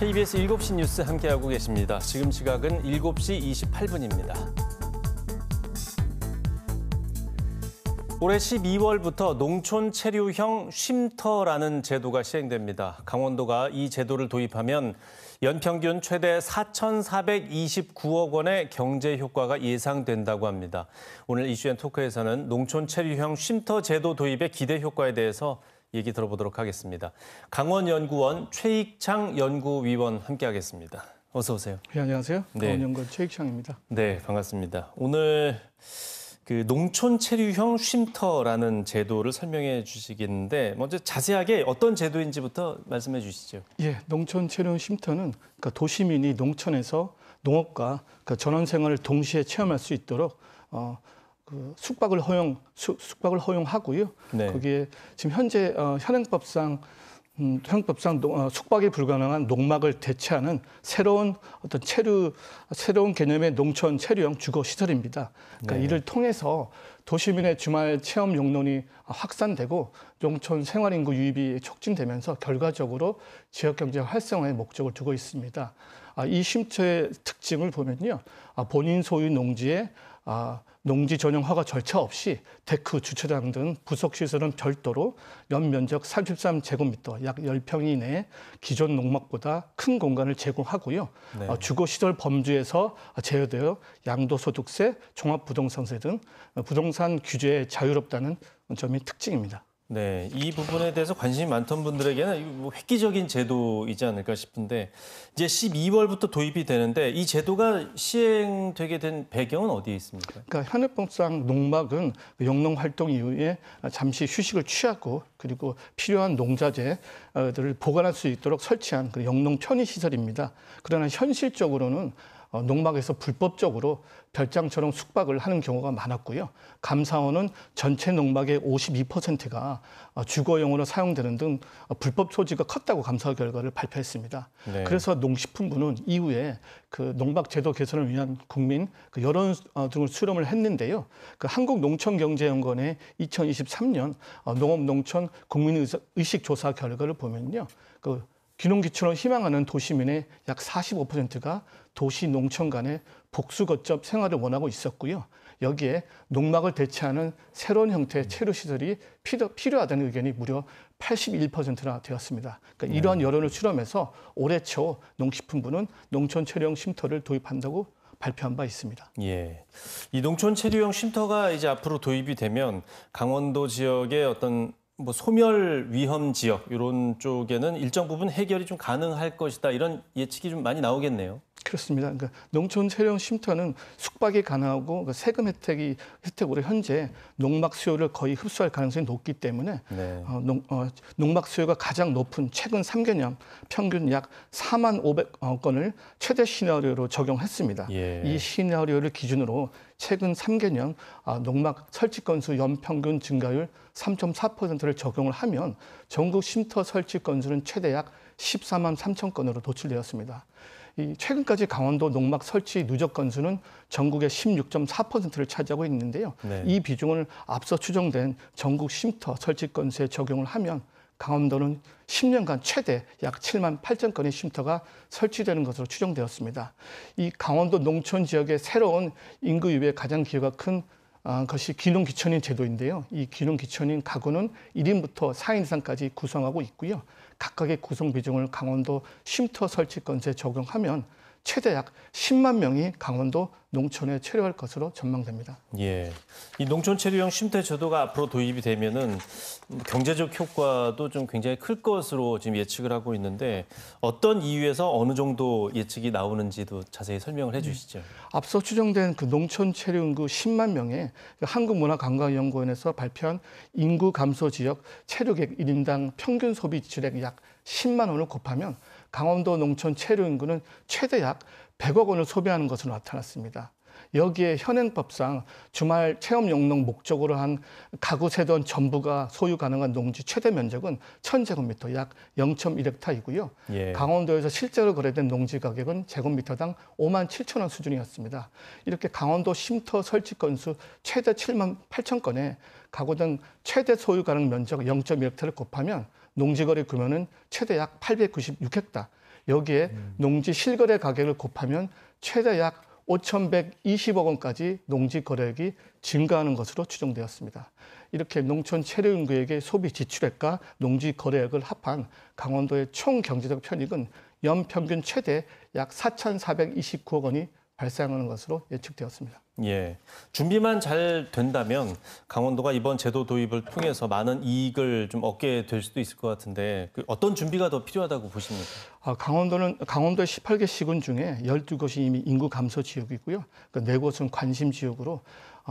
KBS 7시 뉴스 함께하고 계십니다. 지금 시각은 7시 28분입니다. 올해 12월부터 농촌 체류형 쉼터라는 제도가 시행됩니다. 강원도가 이 제도를 도입하면 연평균 최대 4,429억 원의 경제 효과가 예상된다고 합니다. 오늘 이슈앤 토크에서는 농촌 체류형 쉼터 제도 도입의 기대 효과에 대해서 얘기 들어보도록 하겠습니다. 강원연구원 최익창 연구위원 함께하겠습니다. 어서 오세요. 예, 네, 안녕하세요. 강원연구원 최익창입니다. 네, 반갑습니다. 오늘 그 농촌 체류형 쉼터라는 제도를 설명해 주시겠는데 먼저 자세하게 어떤 제도인지부터 말씀해 주시죠. 예, 농촌 체류형 쉼터는 그러니까 도시민이 농촌에서 농업과 그 전원 생활을 동시에 체험할 수 있도록 어, 그 숙박을 허용 수, 숙박을 허용하고요. 네. 거기에 지금 현재 어, 현행법상 음, 현행법상 노, 어, 숙박이 불가능한 농막을 대체하는 새로운 어떤 체류 새로운 개념의 농촌 체류형 주거 시설입니다. 그러니까 네. 이를 통해서 도시민의 주말 체험 용론이 확산되고 농촌 생활 인구 유입이 촉진되면서 결과적으로 지역 경제 활성화의 목적을 두고 있습니다. 아, 이 쉼터의 특징을 보면요, 아, 본인 소유 농지에 아, 농지 전용 허가 절차 없이 데크, 주차장 등 부속 시설은 별도로 연면적 33제곱미터 약 10평 이내에 기존 농막보다 큰 공간을 제공하고요. 네. 어, 주거 시설 범주에서 제외되어 양도소득세, 종합부동산세 등 부동산 규제에 자유롭다는 점이 특징입니다. 네, 이 부분에 대해서 관심이 많던 분들에게는 뭐 획기적인 제도이지 않을까 싶은데 이제 12월부터 도입이 되는데 이 제도가 시행되게 된 배경은 어디에 있습니까? 그러니까 현행법상 농막은 그 영농 활동 이후에 잠시 휴식을 취하고 그리고 필요한 농자재들을 보관할 수 있도록 설치한 그 영농 편의 시설입니다. 그러나 현실적으로는 어, 농막에서 불법적으로 별장처럼 숙박을 하는 경우가 많았고요. 감사원은 전체 농막의 52%가 어, 주거용으로 사용되는 등 불법 소지가 컸다고 감사 결과를 발표했습니다. 네. 그래서 농식품부는 이후에 그 농막 제도 개선을 위한 국민 그 여론 어, 등을 수렴을 했는데요. 그 한국농촌경제연구원의 2023년 농업농촌 국민의식 조사 결과를 보면요. 그 귀농귀촌을 희망하는 도시민의 약 45%가 도시 농촌 간의 복수 거점 생활을 원하고 있었고요. 여기에 농막을 대체하는 새로운 형태의 체류 시설이 필요, 하다는 의견이 무려 81%나 되었습니다. 그러니까 네. 이러한 여론을 수렴해서 올해 초 농식품부는 농촌 체류형 쉼터를 도입한다고 발표한 바 있습니다. 예. 이 농촌 체류형 쉼터가 이제 앞으로 도입이 되면 강원도 지역의 어떤 뭐 소멸 위험 지역 이런 쪽에는 일정 부분 해결이 좀 가능할 것이다 이런 예측이 좀 많이 나오겠네요. 그렇습니다. 그러니까 농촌 체험 쉼터는 숙박이 가능하고 그 세금 혜택이 혜택으로 현재 농막 수요를 거의 흡수할 가능성이 높기 때문에 네. 어, 농, 어, 농막 수요가 가장 높은 최근 3개년 평균 약 4만 500 어, 건을 최대 시나리오로 적용했습니다. 예. 이 시나리오를 기준으로 최근 3개년 아, 농막 설치 건수 연평균 증가율 3.4%를 적용을 하면 전국 쉼터 설치 건수는 최대 약 14만 3천 건으로 도출되었습니다. 이 최근까지 강원도 농막 설치 누적 건수는 전국의 16.4%를 차지하고 있는데요. 네. 이 비중을 앞서 추정된 전국 쉼터 설치 건수에 적용을 하면 강원도는 10년간 최대 약 7만 8천 건의 쉼터가 설치되는 것으로 추정되었습니다. 이 강원도 농촌 지역의 새로운 인구 유입의 가장 기여가 큰 아, 것이 기농기촌인 제도인데요. 이 기농기촌인 가구는 1인부터 4인 이상까지 구성하고 있고요. 각각의 구성 비중을 강원도 쉼터 설치건세 적용하면 최대 약 10만 명이 강원도 농촌에 체류할 것으로 전망됩니다. 예, 이 농촌 체류형 쉼터 제도가 앞으로 도입이 되면은 경제적 효과도 좀 굉장히 클 것으로 지금 예측을 하고 있는데 어떤 이유에서 어느 정도 예측이 나오는지도 자세히 설명을 해주시죠. 음. 앞서 추정된 그 농촌 체류인 구 그 10만 명의 그 한국문화관광연구원에서 발표한 인구 감소 지역 체류객 1인당 평균 소비 지출액 약 10만 원을 곱하면 강원도 농촌 체류 인구는 최대 약 100억 원을 소비하는 것으로 나타났습니다. 여기에 현행법상 주말 체험 용농 목적으로 한 가구 세던 전부가 소유 가능한 농지 최대 면적은 천제곱미터약 0.1헥타이고요. 예. 강원도에서 실제로 거래된 농지 가격은 제곱미터당 5만 7천 원 수준이었습니다. 이렇게 강원도 쉼터 설치 건수 최대 7만 8천 건에 가구 등 최대 소유 가능 면적 0.1헥타를 곱하면 농지거래 규모는 최대 약 896헥타. 여기에 음. 농지 실거래 가격을 곱하면 최대 약 5,120억 원까지 농지 거래액이 증가하는 것으로 추정되었습니다. 이렇게 농촌 체류인구에게 소비 지출액과 농지 거래액을 합한 강원도의 총 경제적 편익은 연평균 최대 약 4,429억 원이 발생하는 것으로 예측되었습니다. 예. 준비만 잘 된다면 강원도가 이번 제도 도입을 통해서 많은 이익을 좀 얻게 될 수도 있을 것 같은데 그 어떤 준비가 더 필요하다고 보십니까? 아, 강원도는 강원도의 18개 시군 중에 12곳이 이미 인구 감소 지역이고요. 그 네곳은 그러니까 관심 지역으로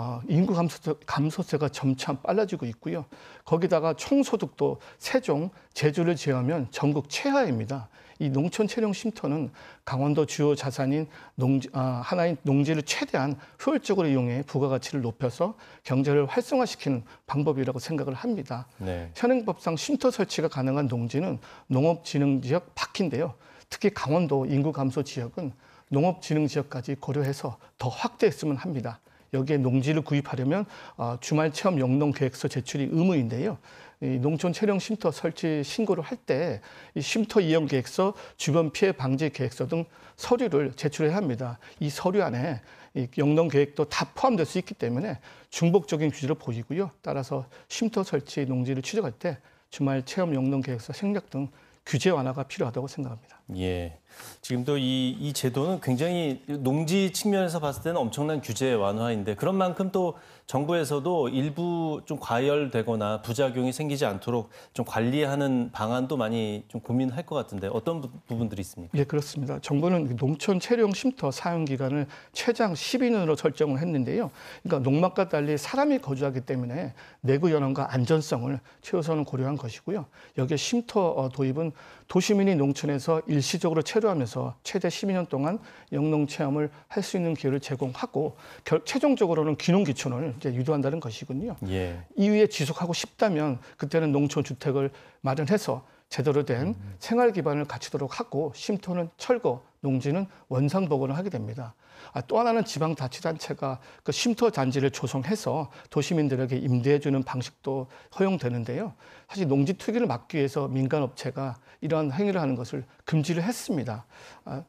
어, 인구 감소세, 감소세가 점차 빨라지고 있고요. 거기다가 총소득도 세종, 제주를 제외하면 전국 최하입니다. 이 농촌 채용 쉼터는 강원도 주요 자산인 농지, 아, 하나인 농지를 최대한 효율적으로 이용해 부가가치를 높여서 경제를 활성화시키는 방법이라고 생각을 합니다. 네. 현행법상 쉼터 설치가 가능한 농지는 농업진흥지역 밖인데요. 특히 강원도 인구 감소 지역은 농업진흥지역까지 고려해서 더 확대했으면 합니다. 여기에 농지를 구입하려면 아, 주말 체험 영농 계획서 제출이 의무인데요. 이 농촌 체령 쉼터 설치 신고를 할 때 이 쉼터 이용 계획서, 주변 피해 방지 계획서 등 서류를 제출해야 합니다. 이 서류 안에 이 영농 계획도 다 포함될 수 있기 때문에 중복적인 규제를 보이고요. 따라서 쉼터 설치 농지를 취득할 때 주말 체험 영농 계획서 생략 등 규제 완화가 필요하다고 생각합니다. 예. 지금도 이, 이 제도는 굉장히 농지 측면에서 봤을 때는 엄청난 규제 완화인데 그런 만큼 또 정부에서도 일부 좀 과열되거나 부작용이 생기지 않도록 좀 관리하는 방안도 많이 좀 고민할 것 같은데 어떤 부, 분들이 있습니까? 예, 그렇습니다. 정부는 농촌 채용 쉼터 사용 기간을 최장 12년으로 설정을 했는데요. 그러니까 농막과 달리 사람이 거주하기 때문에 내구 연원과 안전성을 최우선 고려한 것이고요. 여기에 쉼터 어, 도입은 도시민이 농촌에서 일시적으로 채 체류하면서 최대 12년 동안 영농 체험을 할 수 있는 기회를 제공하고 결, 최종적으로는 귀농 귀촌을 이제 유도한다는 것이군요. 예. 이후에 지속하고 싶다면 그때는 농촌 주택을 마련해서 제대로 된 음. 생활 기반을 갖추도록 하고 쉼터는 철거, 농지는 원상 복원을 하게 됩니다. 아, 또 하나는 지방 자치단체가 그 쉼터 단지를 조성해서 도시민들에게 임대해주는 방식도 허용되는데요. 사실 농지 투기를 막기 위해서 민간 업체가 이러한 행위를 하는 것을 금지를 했습니다. 아,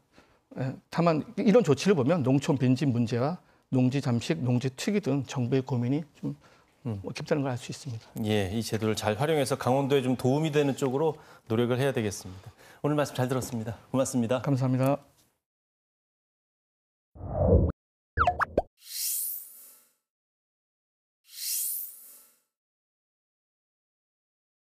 예, 다만 이런 조치를 보면 농촌 빈집 문제와 농지 잠식, 농지 투기 등 정부의 고민이 좀 음. 뭐 깊다는 걸 알 수 있습니다. 예, 이 제도를 잘 활용해서 강원도에 좀 도움이 되는 쪽으로 노력을 해야 되겠습니다. 오늘 말씀 잘 들었습니다. 고맙습니다. 감사합니다.